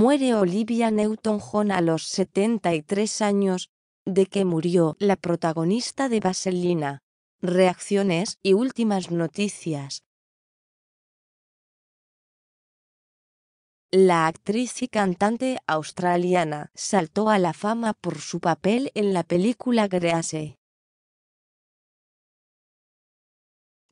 Muere Olivia Newton-John a los 73 años, de que murió la protagonista de Vaselina. Reacciones y últimas noticias. La actriz y cantante australiana saltó a la fama por su papel en la película Grease.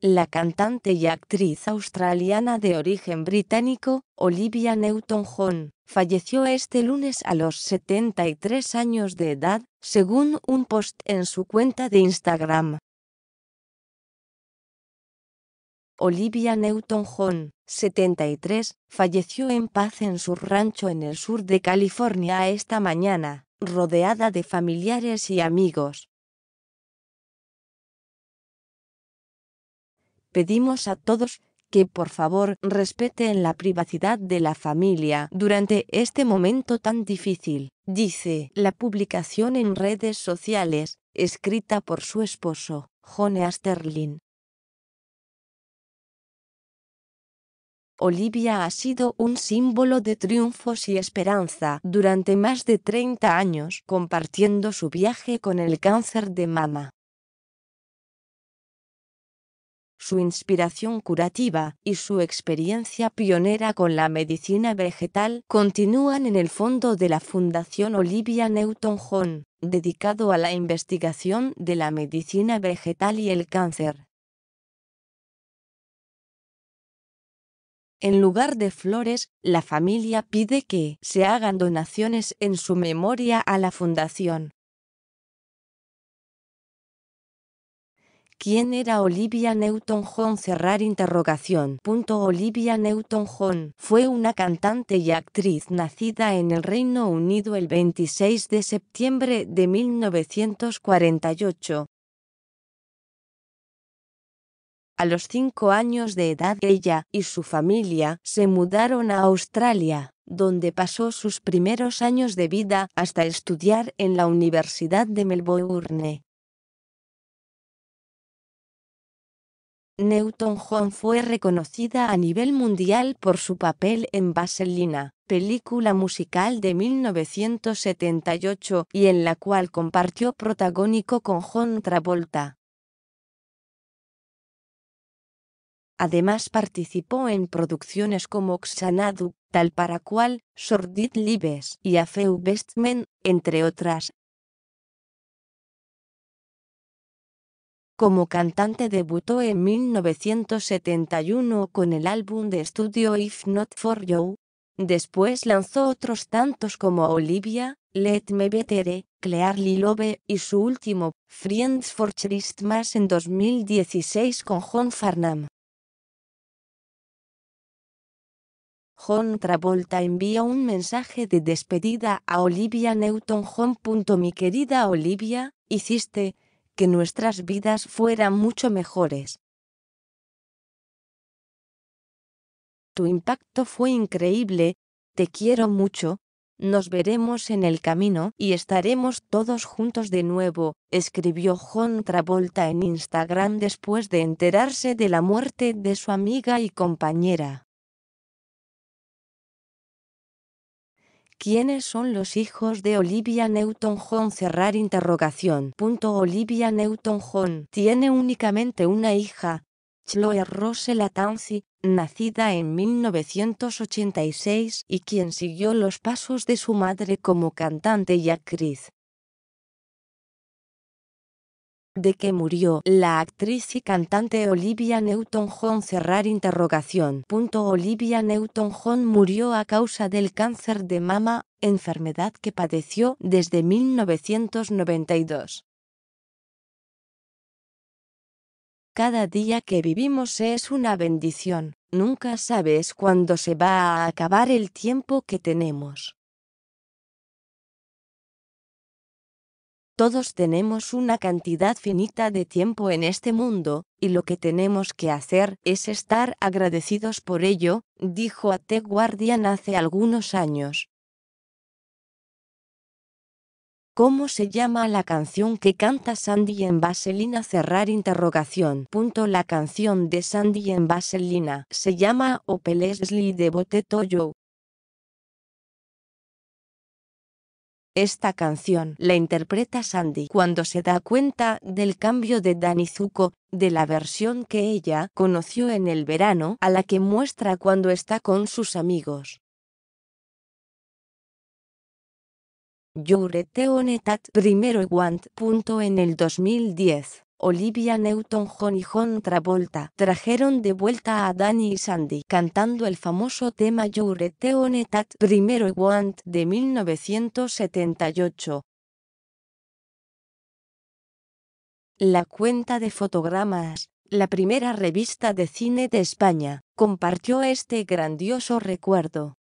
La cantante y actriz australiana de origen británico, Olivia Newton-John, falleció este lunes a los 73 años de edad, según un post en su cuenta de Instagram. Olivia Newton-John, 73, falleció en paz en su rancho en el sur de California esta mañana, rodeada de familiares y amigos. pedimos a todos que por favor respeten la privacidad de la familia durante este momento tan difícil, dice la publicación en redes sociales, escrita por su esposo, Jone Asterlin. Olivia ha sido un símbolo de triunfos y esperanza durante más de 30 años, compartiendo su viaje con el cáncer de mama. su inspiración curativa y su experiencia pionera con la medicina vegetal continúan en el fondo de la Fundación Olivia Newton-John, dedicado a la investigación de la medicina vegetal y el cáncer. En lugar de flores, la familia pide que se hagan donaciones en su memoria a la fundación. ¿Quién era Olivia Newton-John? Cerrar interrogación. Olivia Newton-John fue una cantante y actriz nacida en el Reino Unido el 26 de septiembre de 1948. A los cinco años de edad ella y su familia se mudaron a Australia, donde pasó sus primeros años de vida hasta estudiar en la Universidad de Melbourne. Newton-John fue reconocida a nivel mundial por su papel en Vaselina, película musical de 1978 y en la cual compartió protagónico con John Travolta. Además participó en producciones como Xanadu, Tal para cual, Sordid Libes y A Few Bestmen, entre otras, Como cantante debutó en 1971 con el álbum de estudio If Not For You. Después lanzó otros tantos como Olivia, Let Me Better, Clearly Love y su último, Friends for Christmas en 2016 con John Farnham. John Travolta envía un mensaje de despedida a Olivia Newton-John. Mi querida Olivia, hiciste que nuestras vidas fueran mucho mejores. Tu impacto fue increíble, te quiero mucho, nos veremos en el camino y estaremos todos juntos de nuevo, escribió John Travolta en Instagram después de enterarse de la muerte de su amiga y compañera. ¿Quiénes son los hijos de Olivia Newton-John? Cerrar interrogación. Olivia Newton-John tiene únicamente una hija, Chloe Rose Latancy, nacida en 1986 y quien siguió los pasos de su madre como cantante y actriz de que murió la actriz y cantante Olivia Newton-John cerrar interrogación. Olivia Newton-John murió a causa del cáncer de mama, enfermedad que padeció desde 1992. Cada día que vivimos es una bendición. Nunca sabes cuándo se va a acabar el tiempo que tenemos. Todos tenemos una cantidad finita de tiempo en este mundo, y lo que tenemos que hacer es estar agradecidos por ello, dijo a T. Guardian hace algunos años. ¿Cómo se llama la canción que canta Sandy en Vaselina? Cerrar interrogación. la canción de Sandy en Vaselina se llama Opelesli de botetoyo Esta canción la interpreta Sandy cuando se da cuenta del cambio de Danizuko de la versión que ella conoció en el verano a la que muestra cuando está con sus amigos. primero want. en el 2010. Olivia Newton-John y John Travolta trajeron de vuelta a Danny y Sandy cantando el famoso tema the One That Primero Want de 1978. La cuenta de fotogramas, la primera revista de cine de España, compartió este grandioso recuerdo.